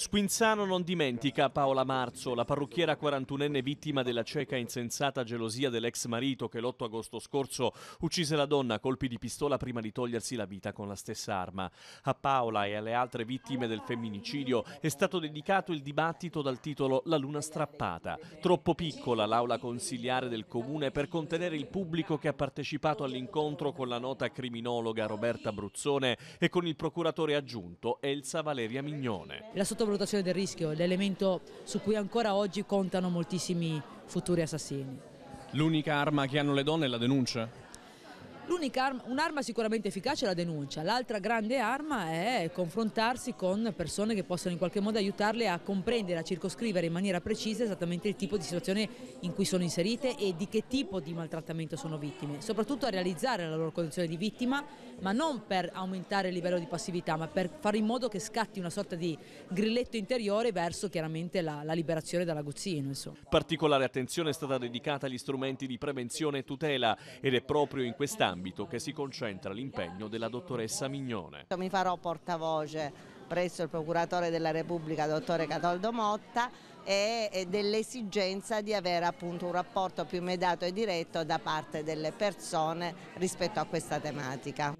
Squinzano non dimentica Paola Marzo, la parrucchiera 41enne vittima della cieca insensata gelosia dell'ex marito che l'8 agosto scorso uccise la donna a colpi di pistola prima di togliersi la vita con la stessa arma. A Paola e alle altre vittime del femminicidio è stato dedicato il dibattito dal titolo La luna strappata. Troppo piccola l'aula consiliare del comune per contenere il pubblico che ha partecipato all'incontro con la nota criminologa Roberta Bruzzone e con il procuratore aggiunto Elsa Valeria Mignone valutazione del rischio, l'elemento su cui ancora oggi contano moltissimi futuri assassini. L'unica arma che hanno le donne è la denuncia? L'unica arma, un'arma sicuramente efficace è la denuncia, l'altra grande arma è confrontarsi con persone che possono in qualche modo aiutarle a comprendere, a circoscrivere in maniera precisa esattamente il tipo di situazione in cui sono inserite e di che tipo di maltrattamento sono vittime, soprattutto a realizzare la loro condizione di vittima, ma non per aumentare il livello di passività, ma per fare in modo che scatti una sorta di grilletto interiore verso chiaramente la, la liberazione dall'aguzzino. Particolare attenzione è stata dedicata agli strumenti di prevenzione e tutela ed è proprio in quest'ambito ambito che si concentra l'impegno della dottoressa Mignone. Mi farò portavoce presso il procuratore della Repubblica, dottore Catoldo Motta, e dell'esigenza di avere appunto un rapporto più immediato e diretto da parte delle persone rispetto a questa tematica.